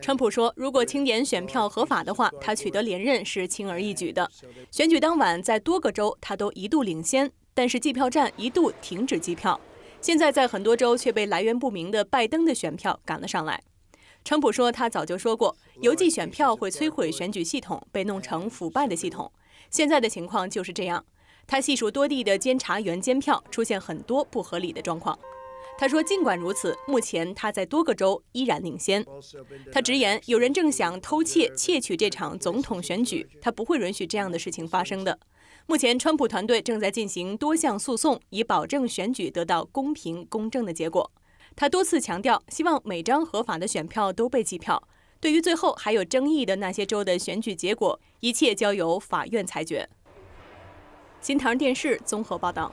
川普说：“如果清点选票合法的话，他取得连任是轻而易举的。选举当晚，在多个州，他都一度领先，但是计票站一度停止计票。现在，在很多州却被来源不明的拜登的选票赶了上来。”川普说：“他早就说过，邮寄选票会摧毁选举系统，被弄成腐败的系统。现在的情况就是这样。他细数多地的监察员监票出现很多不合理的状况。”他说：“尽管如此，目前他在多个州依然领先。”他直言：“有人正想偷窃、窃取这场总统选举，他不会允许这样的事情发生的。”目前，川普团队正在进行多项诉讼，以保证选举得到公平、公正的结果。他多次强调，希望每张合法的选票都被计票。对于最后还有争议的那些州的选举结果，一切交由法院裁决。新唐电视综合报道。